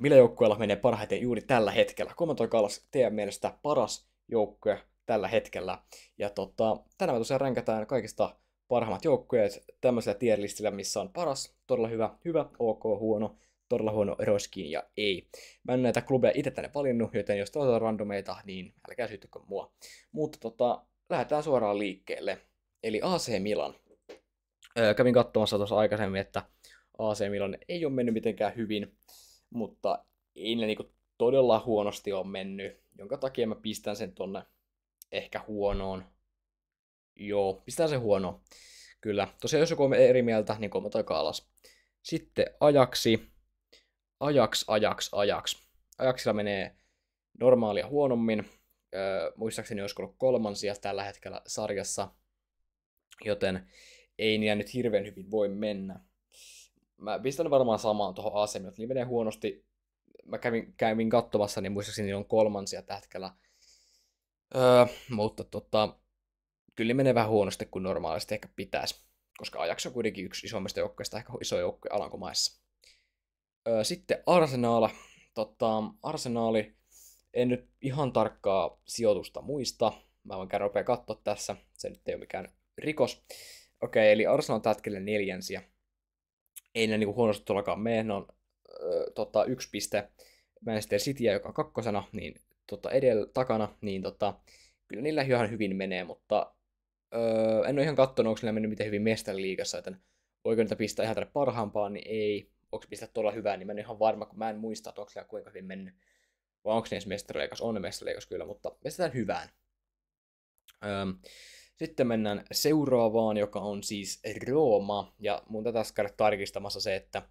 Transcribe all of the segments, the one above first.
millä joukkueella menee parhaiten juuri tällä hetkellä. Kommentoikaa alas teidän mielestä paras joukkue tällä hetkellä. Ja tota, tänään me tosiaan ränkätään kaikista parhaimmat joukkueet tämmöisellä tierlistillä, missä on paras, todella hyvä, hyvä, ok, huono, todella huono roskin ja ei. Mä en näitä klubeja itse tänne valinnut, joten jos tuota randomeita, niin älkää syyttykö mua. Mutta tota, lähdetään suoraan liikkeelle. Eli AC Milan. Öö, kävin katsomassa tuossa aikaisemmin, että AC Milan ei ole mennyt mitenkään hyvin mutta ei ne niinku todella huonosti on mennyt, jonka takia mä pistän sen tonne ehkä huonoon. Joo, pistän sen huonoon. Kyllä. Tosiaan jos joku on eri mieltä, niin kommentoikaa alas. Sitten ajaksi. Ajaks, ajaks, ajaks. Ajaksilla menee normaalia huonommin. Öö, muistaakseni olisi ollut kolmansia tällä hetkellä sarjassa, joten ei niin nyt hirveän hyvin voi mennä mä pistän varmaan samaan tuohon asemioon, että niillä menee huonosti. Mä kävin, kävin katsomassa, niin muistaakseni niillä on kolmansia tähtkällä. Öö, mutta tota, kyllä menee vähän huonosti kuin normaalisti ehkä pitäisi, koska ajaksi on kuitenkin yksi isommista joukkueista, ehkä iso joukko Alankomaissa. Öö, sitten Arsenal. Tota, arsenaali, en nyt ihan tarkkaa sijoitusta muista. Mä voin käydä katsoa tässä, se nyt ei ole mikään rikos. Okei, okay, eli Arsenal on tätkellä neljänsiä ei ne niinku huonosti tuollakaan mene. Ne on ö, öö, tota, yksi piste Manchester Cityä, joka on kakkosena, niin tota, edellä, takana, niin tota, kyllä niillä ihan hyvin menee, mutta ö, öö, en ole ihan katsonut, onko niillä mennyt miten hyvin mestan liigassa, joten voiko niitä pistää ihan tänne parhaampaan, niin ei. Onko pistää tuolla hyvää, niin mä en ihan varma, kun mä en muista, että onko siellä kuinka hyvin mennyt. Vai onko ne edes mestarileikas? On ne kyllä, mutta pistetään hyvään. Öö, sitten mennään seuraavaan, joka on siis Rooma, ja mun tätä käydä tarkistamassa se, että,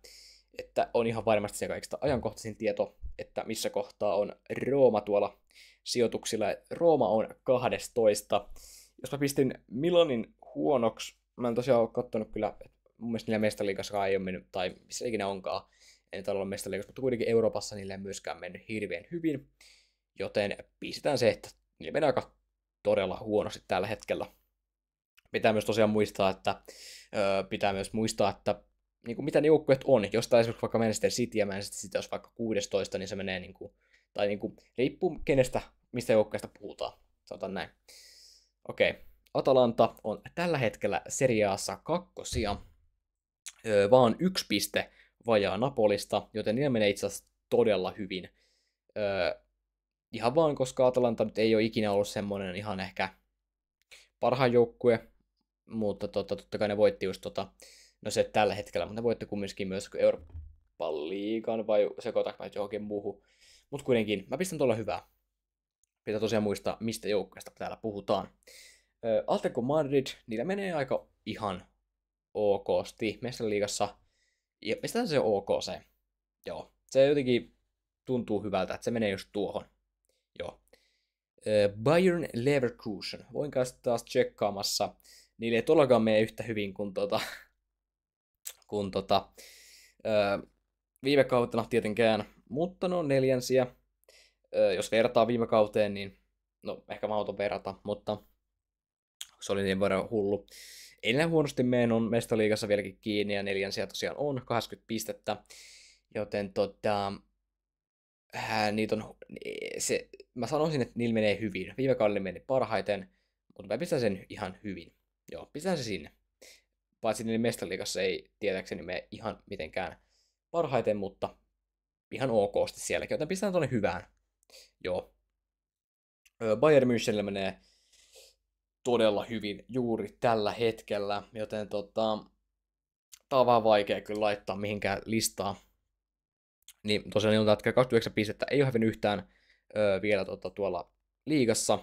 että on ihan varmasti se kaikista ajankohtaisin tieto, että missä kohtaa on Rooma tuolla sijoituksilla. Rooma on 12. Jos mä pistin Milanin huonoksi, mä en tosiaan ole kattonut kyllä, mun mielestä niillä mestaliikassa ei ole mennyt, tai missä ikinä onkaan, en tällä ole mestaliikassa, mutta kuitenkin Euroopassa niillä ei myöskään mennyt hirveän hyvin, joten pistetään se, että niillä mennään aika todella huonosti tällä hetkellä pitää myös tosiaan muistaa, että öö, pitää myös muistaa, että niin kuin mitä joukkueet on. Jos tämä esimerkiksi vaikka Manchester City ja Manchester City olisi vaikka 16, niin se menee niin kuin, tai niin kuin, riippuu kenestä, mistä joukkueesta puhutaan. Sanotaan näin. Okei. Okay. Atalanta on tällä hetkellä seriaassa kakkosia, öö, vaan yksi piste vajaa Napolista, joten niillä menee itse asiassa todella hyvin. Öö, ihan vaan, koska Atalanta nyt ei ole ikinä ollut semmoinen ihan ehkä parhaan joukkue, mutta tota, totta kai ne voitti just tota, no se tällä hetkellä, mutta ne voitti kumminkin myös Euroopan liigan vai sekoitanko mä johonkin muuhun. Mutta kuitenkin, mä pistän tuolla hyvää. Pitää tosiaan muistaa, mistä joukkueesta täällä puhutaan. Ö, Atletico Madrid, niillä menee aika ihan okosti. Mestariliigassa, ja mistä se on ok se? Joo, se jotenkin tuntuu hyvältä, että se menee just tuohon. Joo. Bayern Leverkusen. Voin kanssa taas tsekkaamassa niille ei todellakaan mene yhtä hyvin kuin, tota, kuin tota, öö, viime kautena tietenkään, mutta no neljänsiä. Öö, jos vertaa viime kauteen, niin no ehkä mahdoton verrata, mutta se oli niin verran hullu. Ennen näin huonosti meidän on mestoliigassa vieläkin kiinni ja neljänsiä tosiaan on, 80 pistettä. Joten tota, äh, niitä on, se, mä sanoisin, että niillä menee hyvin. Viime kaudella meni parhaiten, mutta mä pistän sen ihan hyvin. Joo, pistetään se sinne. Paitsi niin mestaliikassa ei tietääkseni me ihan mitenkään parhaiten, mutta ihan okosti sielläkin, joten pistetään tuonne hyvään. Joo. Bayern Münchenillä menee todella hyvin juuri tällä hetkellä, joten tota, tää on vähän vaikea kyllä laittaa mihinkään listaa. Niin tosiaan ilmoitetaan, että 29 pistettä ei ole hyvin yhtään ö, vielä tota, tuolla liigassa.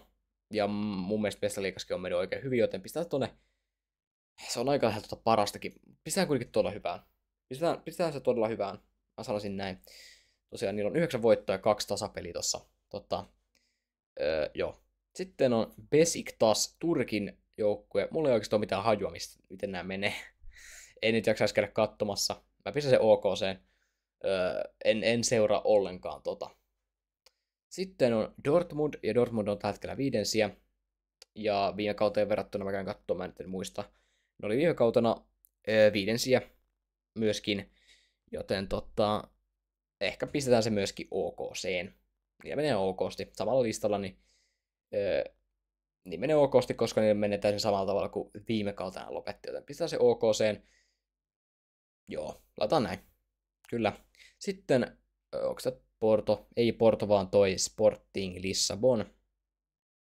Ja mun mielestä Vestaliikaskin on mennyt oikein hyvin, joten pistetään tuonne, se on aika lähellä tuota parastakin. Pistetään kuitenkin todella hyvään. Pistetään, pistetään se todella hyvään. Mä sanoisin näin. Tosiaan niillä on yhdeksän voittoa ja kaksi tasapeliä tuossa, Totta, öö, joo. Sitten on Besiktas, Turkin joukkue. Mulla ei oikeastaan mitään hajua, mistä, miten nämä menee. en nyt jaksaisi käydä katsomassa. Mä pistän sen OKC. Öö, en, en seuraa ollenkaan tota. Sitten on Dortmund, ja Dortmund on tällä hetkellä viidensiä. Ja viime kauteen verrattuna, mä käyn katsoa, mä en, muista. Ne oli viime kautena ö, viidensiä myöskin, joten tota, ehkä pistetään se myöskin OK-seen. Ja menee OKsti. Samalla listalla, niin, ö, niin menee OKsti, koska ne menee täysin samalla tavalla kuin viime kautena lopetti, joten pistetään se OK-seen. Joo, laitetaan näin. Kyllä. Sitten, onko tämä Porto, ei Porto vaan toi Sporting Lissabon.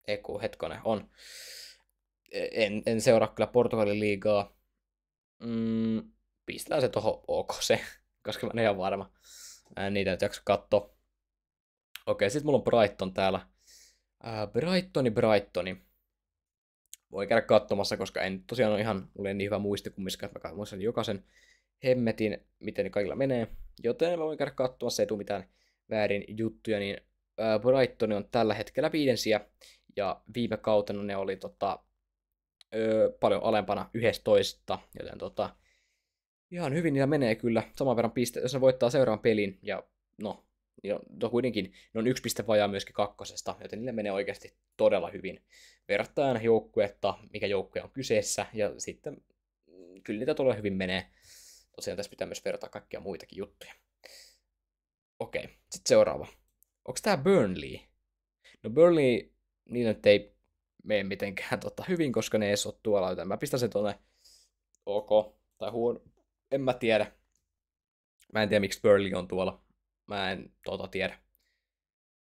Eku, hetkone, on. En, en seuraa kyllä Portugalin liigaa. Mm, pistetään se tuohon OK se, koska mä en ihan varma. Ää, niitä nyt jaksa katsoa. Okei, sitten mulla on Brighton täällä. Ää, Brightoni, Brightoni. Voi käydä katsomassa, koska en tosiaan ole ihan, ole niin hyvä muisti kumminkaan, että mä muistan jokaisen hemmetin, miten ne kaikilla menee. Joten mä voin käydä katsomassa, ei tule mitään väärin juttuja, niin Brighton on tällä hetkellä viidensiä, ja viime kautena ne oli tota, ö, paljon alempana 11, joten tota, ihan hyvin niillä menee kyllä saman verran piste, jos ne voittaa seuraavan pelin, ja no, niin on, no kuitenkin ne on yksi piste vajaa myöskin kakkosesta, joten niille menee oikeasti todella hyvin verrattuna joukkuetta, mikä joukkue on kyseessä, ja sitten mm, kyllä niitä todella hyvin menee. Tosiaan tässä pitää myös verrata kaikkia muitakin juttuja. Okei. Okay. Sitten seuraava. Onko tämä Burnley? No Burnley, niin nyt ei mene mitenkään totta hyvin, koska ne ei ole tuolla, joten mä pistän sen tuonne ok tai huono. En mä tiedä. Mä en tiedä, miksi Burnley on tuolla. Mä en tota tiedä.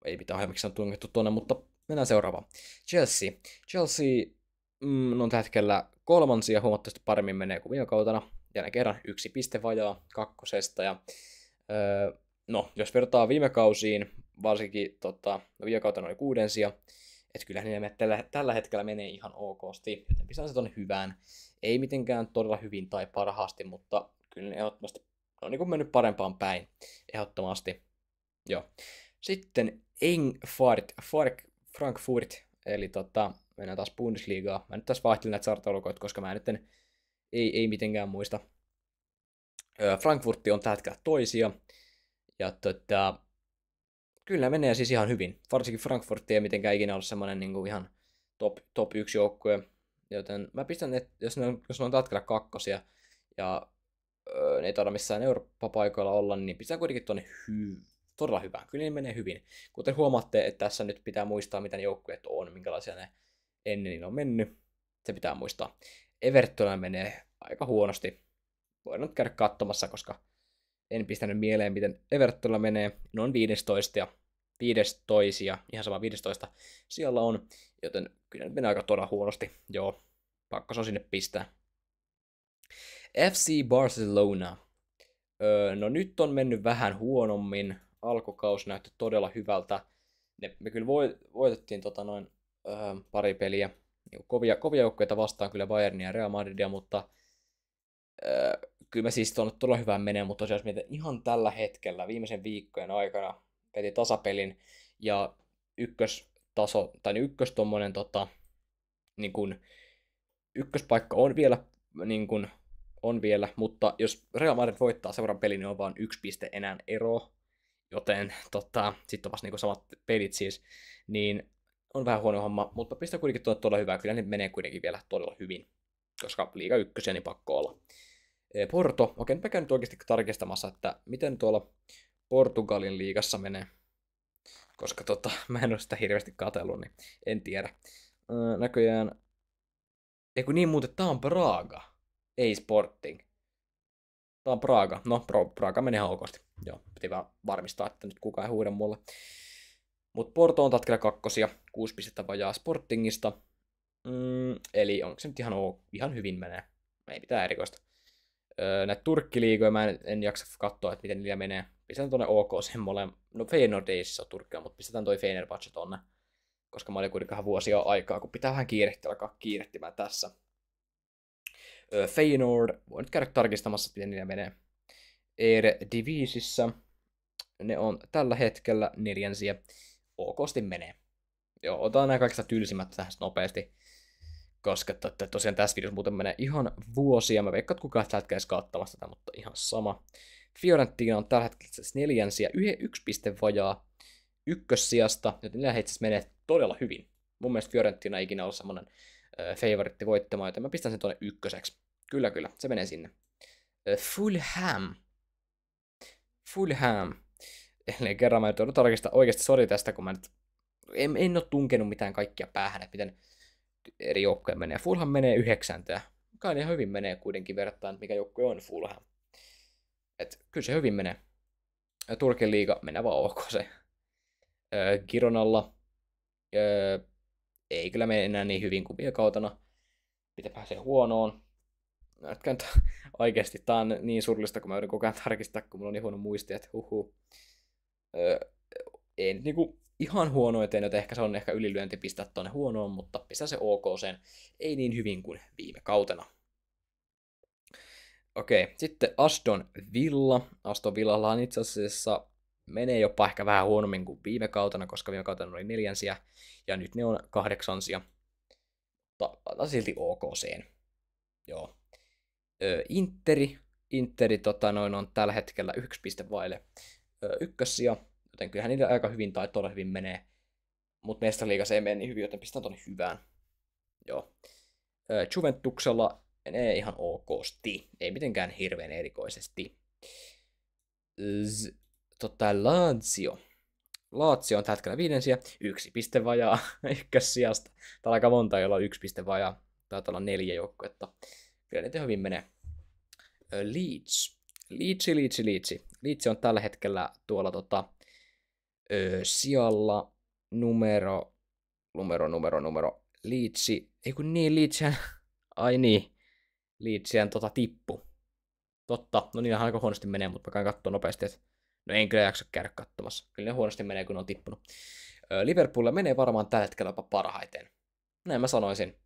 Ei mitään ohjelmiksi on tunnettu tuonne, mutta mennään seuraavaan. Chelsea. Chelsea mm, on tällä hetkellä kolmansia, huomattavasti paremmin menee kuin viime kautena. Ja kerran yksi piste vajaa kakkosesta. Ja, öö, no, jos vertaa viime kausiin, varsinkin tota, no viime kautta oli kuudensia, että kyllähän niin tällä, tällä hetkellä menee ihan okosti, joten pistän se tonne hyvään. Ei mitenkään todella hyvin tai parhaasti, mutta kyllä ne ehdottomasti on niin kuin mennyt parempaan päin, ehdottomasti. Joo. Sitten Engfart, Fark, Frankfurt, eli tota, mennään taas Bundesligaa. Mä nyt tässä vaihtelin näitä sartaulukoita, koska mä nyt en, ei, ei mitenkään muista. Frankfurtti on tällä hetkellä toisia, ja tota, kyllä menee siis ihan hyvin. Varsinkin Frankfurt ei mitenkään ikinä ole semmoinen niin kuin ihan top, top yksi joukkue. Joten mä pistän, ne, jos ne on, jos ne on tatkalla kakkosia ja öö, ne ei taida missään Eurooppa-paikoilla olla, niin pitää kuitenkin tuonne hy- todella hyvään. Kyllä ne menee hyvin. Kuten huomaatte, että tässä nyt pitää muistaa, mitä ne joukkueet on, minkälaisia ne ennen niin on mennyt. Se pitää muistaa. Evertonilla menee aika huonosti. Voin nyt käydä katsomassa, koska en pistänyt mieleen, miten Evertonilla menee. Ne on 15 ja 15, ihan sama 15 siellä on, joten kyllä nyt menee aika todella huonosti. Joo, pakko se on sinne pistää. FC Barcelona. Öö, no nyt on mennyt vähän huonommin. Alkukausi näytti todella hyvältä. Ne, me kyllä voitettiin tota noin, öö, pari peliä. Niin kovia, kovia joukkoja vastaan kyllä Bayernia ja Real Madridia, mutta öö, kyllä mä siis on todella hyvän menee, mutta tosiaan jos mietin, ihan tällä hetkellä, viimeisen viikkojen aikana, veti tasapelin ja taso, tai niin ykkös tommonen tota, niin kun, ykköspaikka on vielä, niin kun, on vielä, mutta jos Real Madrid voittaa seuraavan pelin, niin on vaan yksi piste enää ero, joten tota, sitten on vasta niin samat pelit siis, niin on vähän huono homma, mutta pistää kuitenkin todella hyvää, kyllä ne menee kuitenkin vielä todella hyvin, koska liiga ykkösiä niin pakko olla. Eh, Porto, okei, mä käyn nyt oikeasti tarkistamassa, että miten tuolla Portugalin liigassa menee. Koska tota, mä en ole sitä hirveästi katsellut, niin en tiedä. Öö, näköjään... Eiku niin muuten, tää on Praga. Ei Sporting. Tää on Praga. No, pra- Praga meni ihan okosti. Joo, piti vaan varmistaa, että nyt kukaan ei huida mulle. Mut Porto on tatkella kakkosia, 6 pistettä vajaa Sportingista. Mm, eli onko se nyt ihan, ihan hyvin menee? Ei mitään erikoista näitä turkkiliigoja, mä en, en jaksa katsoa, että miten niillä menee. Pistetään tuonne OK sen molemmat. No Feyenoord ei siis ole Turkkia, mutta pistetään toi Fenerbahce tuonne. Koska mä olin kuitenkaan vuosia aikaa, kun pitää vähän kiirehtiä, alkaa kiirehtimään tässä. Feyenoord, voi nyt käydä tarkistamassa, miten niillä menee. Eere Divisissä ne on tällä hetkellä neljänsiä. Okosti menee. Joo, otan nämä kaikista tylsimmät tähän nopeasti koska Että tosiaan tässä videossa muuten menee ihan vuosia. Mä veikkaan, että kukaan tällä hetkellä katsomassa tätä, mutta ihan sama. Fiorentina on tällä hetkellä neljänsiä, yksi piste vajaa ykkössijasta, joten niillä itse menee todella hyvin. Mun mielestä Fiorentina ei ikinä ollut semmoinen äh, favoritti voittamaan, joten mä pistän sen tuonne ykköseksi. Kyllä, kyllä, se menee sinne. Äh, Fulham. Fulham. Eli kerran mä joudun tarkistaa oikeasti sori tästä, kun mä nyt en, en ole tunkenut mitään kaikkia päähän, että miten eri joukkoja menee. Fulham menee yhdeksäntä, Kai ne hyvin menee kuitenkin verrattuna, mikä joukkue on Fulham. Et kyllä se hyvin menee. Ja Turkin liiga menee vaan ok se. Öö, Gironalla öö, ei kyllä mene enää niin hyvin kuin viime kautena. Mitä pääsee huonoon. Näytkään no, oikeasti, tämä on niin surullista, kun mä yritän koko ajan tarkistaa, kun mulla on niin huono muisti, että huhu. Öö, ei nyt niinku ihan huono eteen, joten ehkä se on ehkä ylilyönti pistää tuonne huonoon, mutta pistää se ok sen. Ei niin hyvin kuin viime kautena. Okei, sitten Aston Villa. Aston Villalla on itse asiassa menee jopa ehkä vähän huonommin kuin viime kautena, koska viime kautena oli neljänsiä ja nyt ne on kahdeksansia. Mutta silti OKC. Joo. Ö, Interi. Interi tota, noin on tällä hetkellä yksi piste vaille ykkössiä Joten kyllähän niillä aika hyvin tai todella hyvin menee. Mutta se ei mene niin hyvin, joten pistän tonne hyvään. Joo. Juventuksella menee ihan okosti. Ei mitenkään hirveän erikoisesti. Z, tota, Lazio. Lazio on tällä hetkellä viidensiä. Yksi piste vajaa ykkössijasta. Täällä aika monta, jolla on yksi piste vajaa. Taitaa olla neljä joukkuetta. Kyllä niitä hyvin menee. Leeds. Leeds, Leeds, Leeds. Leeds on tällä hetkellä tuolla tota, öö, sijalla numero, numero, numero, numero, Liitsi, ei kun niin, Liitsihän, ai niin, Liitsihän tota tippu. Totta, no niin aika huonosti menee, mutta mä katsoa nopeasti, että no en kyllä jaksa käydä katsomassa. Kyllä ne huonosti menee, kun ne on tippunut. Öö, Liverpoolilla menee varmaan tällä hetkellä jopa parhaiten. Näin mä sanoisin.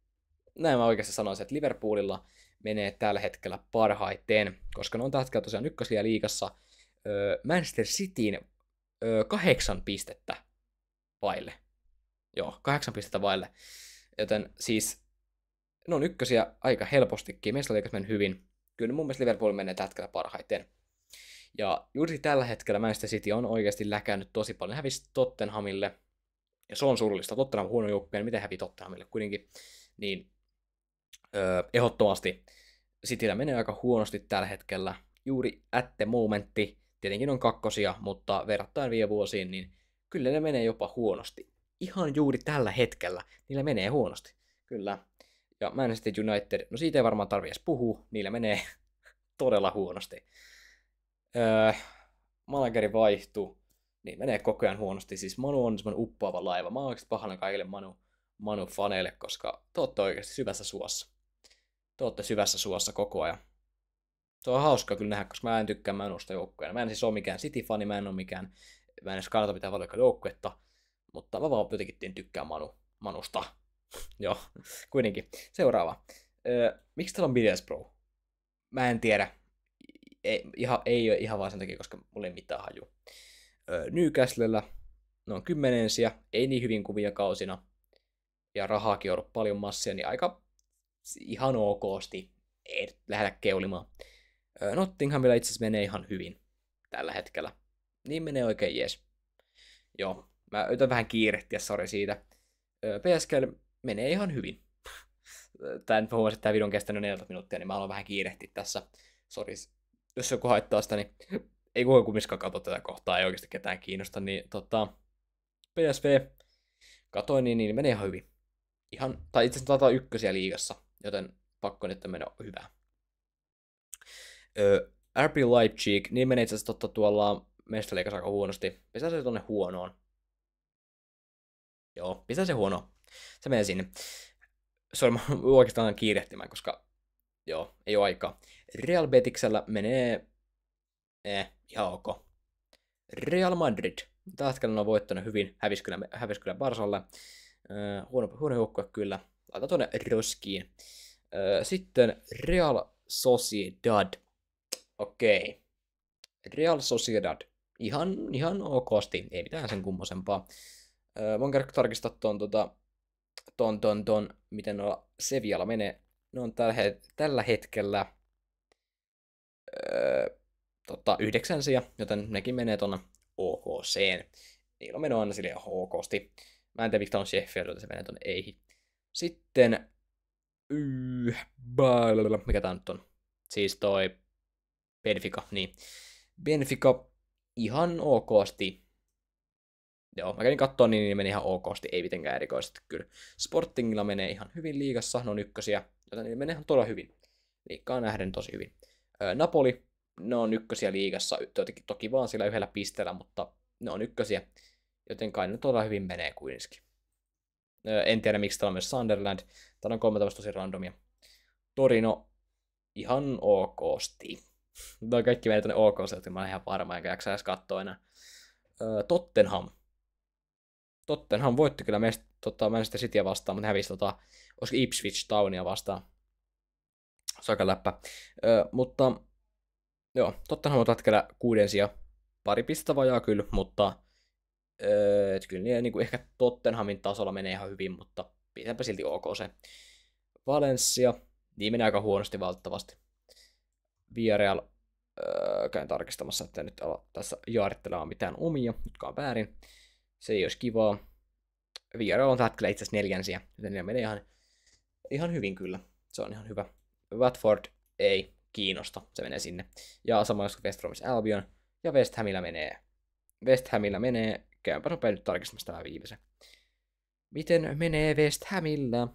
Näin mä oikeasti sanoisin, että Liverpoolilla menee tällä hetkellä parhaiten, koska ne on tällä hetkellä tosiaan ykkösliä liikassa. Öö, Manchester Cityin kahdeksan pistettä vaille. Joo, kahdeksan pistettä vaille. Joten siis ne on ykkösiä aika helpostikin. Meistä oli mennyt hyvin. Kyllä mun mielestä Liverpool menee tätkällä parhaiten. Ja juuri tällä hetkellä Manchester City on oikeasti läkännyt tosi paljon. Hävisi Tottenhamille, ja se on surullista. Tottenham on huono joukkue, niin miten hävi Tottenhamille kuitenkin. Niin öö, ehdottomasti Cityllä menee aika huonosti tällä hetkellä. Juuri at the momentti Tietenkin on kakkosia, mutta verrattain viime vuosiin, niin kyllä ne menee jopa huonosti. Ihan juuri tällä hetkellä niillä menee huonosti. Kyllä. Ja Manchester United, no siitä ei varmaan tarvi edes puhua, niillä menee todella huonosti. Öö, Malageri vaihtuu, niin menee koko ajan huonosti. Siis Manu on semmoinen uppoava laiva. Mä oon oikeasti kaikille Manu, Manu-faneille, koska te ootte oikeasti syvässä suossa. Te ootte syvässä suossa koko ajan se on hauska kyllä nähdä, koska mä en tykkää Männusta joukkoja. Mä en siis ole mikään City-fani, mä en ole mikään, mä en edes kannata mitään valiokkaan joukkuetta, mutta mä vaan jotenkin tykkää Manu, Manusta. Joo, kuitenkin. Seuraava. Öö, miksi täällä on Billions Pro? Mä en tiedä. Ei, ihan, ei ole ihan vaan sen takia, koska mulla ei mitään haju. Öö, Newcastlella ne on kymmenensiä, ei niin hyvin kuvia kausina, ja rahaakin on ollut paljon massia, niin aika ihan okosti. Ei lähdä keulimaan. Nottinghamilla itse asiassa menee ihan hyvin tällä hetkellä. Niin menee oikein jees. Joo, mä yritän vähän kiirehtiä, sori siitä. PSG menee ihan hyvin. Tän nyt huomasin, että tämä video on kestänyt 40 minuuttia, niin mä haluan vähän kiirehtiä tässä. Sori, jos joku haittaa sitä, niin ei kukaan kumminkaan katso tätä kohtaa, ei oikeasti ketään kiinnosta, niin tota, PSV katoin, niin, niin menee ihan hyvin. Ihan, tai itse asiassa taitaa ykkösiä liigassa, joten pakko nyt mennä hyvää. Öö, RB Leipzig, niin menee itse asiassa totta tuolla mestaliikassa aika huonosti. Pistää se tuonne huonoon. Joo, pistää se huono. Se menee sinne. Se on oikeastaan kiirehtimään, koska joo, ei ole aikaa. Real Betiksellä menee eh, ihan ok. Real Madrid. Tällä hetkellä on voittanut hyvin, hävisi kyllä, hävisi kyllä Barsalle. Äh, huono, huono joukkue kyllä. Laita tuonne roskiin. Äh, sitten Real Sociedad Okei. Real Sociedad. Ihan, ihan okosti. Ei mitään sen kummosempaa. Öö, voin käydä tarkistaa ton, tota, ton, ton, ton, miten noilla Sevialla menee. Ne on tällä, het- tällä hetkellä öö, tota, yhdeksänsiä, joten nekin menee tuonne OKC. Niillä on mennyt aina silleen HKsti. Mä en tiedä, miksi on Sheffield, joten se menee tuonne ei. Sitten... Yy, mikä tää nyt on? Siis toi Benfica, niin. Benfica ihan okosti. Joo, mä kävin katsoa, niin, niin meni ihan okosti, ei mitenkään erikoisesti kyllä. Sportingilla menee ihan hyvin liigassa, ne on ykkösiä, joten niin menee ihan todella hyvin. Liikkaa nähden tosi hyvin. Öö, Napoli, ne on ykkösiä liigassa, jotenkin toki vaan sillä yhdellä pisteellä, mutta ne on ykkösiä. Joten kai ne todella hyvin menee kuitenkin. Öö, en tiedä miksi täällä on myös Sunderland. Täällä on kolme tosi randomia. Torino, ihan okosti. No kaikki meni tuonne ok että mä olen ihan varma, enkä jaksa edes katsoa enää. Öö, Tottenham. Tottenham voitti kyllä meistä, tota, sitä Cityä vastaan, mutta hävisi tota, olisiko Ipswich Townia vastaan. Se aika läppä. Ö, öö, mutta joo, Tottenham on hetkellä kuuden sija. Pari pistettä vajaa kyllä, mutta öö, kyllä niin, niin kuin ehkä Tottenhamin tasolla menee ihan hyvin, mutta pitääpä silti ok se. Valencia, niin menee aika huonosti valtavasti. Villarreal, öö, käyn tarkistamassa, että nyt ala tässä jaarittelemaan mitään omia, jotka on väärin. Se ei olisi kivaa. Villarreal on tällä hetkellä itse asiassa neljänsiä, joten ne menee ihan, ihan hyvin kyllä. Se on ihan hyvä. Watford ei kiinnosta, se menee sinne. Ja sama jos West Bromwich Albion, ja West Hamilla menee. West Hamilla menee, Käynpä nopein nyt tarkistamassa tämä viimeisen. Miten menee West Hamilla?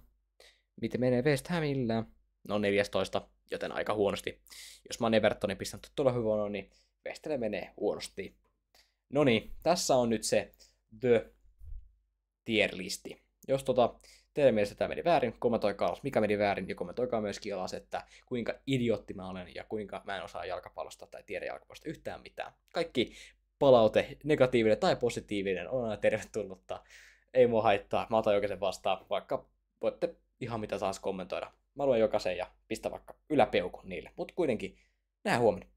Miten menee West Hamilla? No 14 joten aika huonosti. Jos mä oon Evertonin pistänyt tuolla huonoa, niin Vestele menee huonosti. No niin, tässä on nyt se The Tier Listi. Jos tota, teidän mielestä tämä meni väärin, kommentoikaa alas, mikä meni väärin, ja kommentoikaa myöskin alas, että kuinka idiotti mä olen ja kuinka mä en osaa jalkapallosta tai tiedä jalkapallosta yhtään mitään. Kaikki palaute, negatiivinen tai positiivinen, on aina tervetullutta. Ei mua haittaa, mä otan oikein sen vastaan, vaikka voitte ihan mitä taas kommentoida. Mä luen jokaisen ja pistä vaikka yläpeukun niille. Mutta kuitenkin, nähdään huomenna.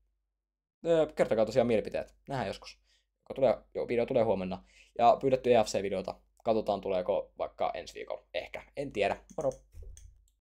Öö, kertokaa tosiaan mielipiteet. Nähdään joskus. Joka tulee, joo, video tulee huomenna. Ja pyydetty EFC-videota. Katsotaan tuleeko vaikka ensi viikolla. Ehkä. En tiedä. Moro.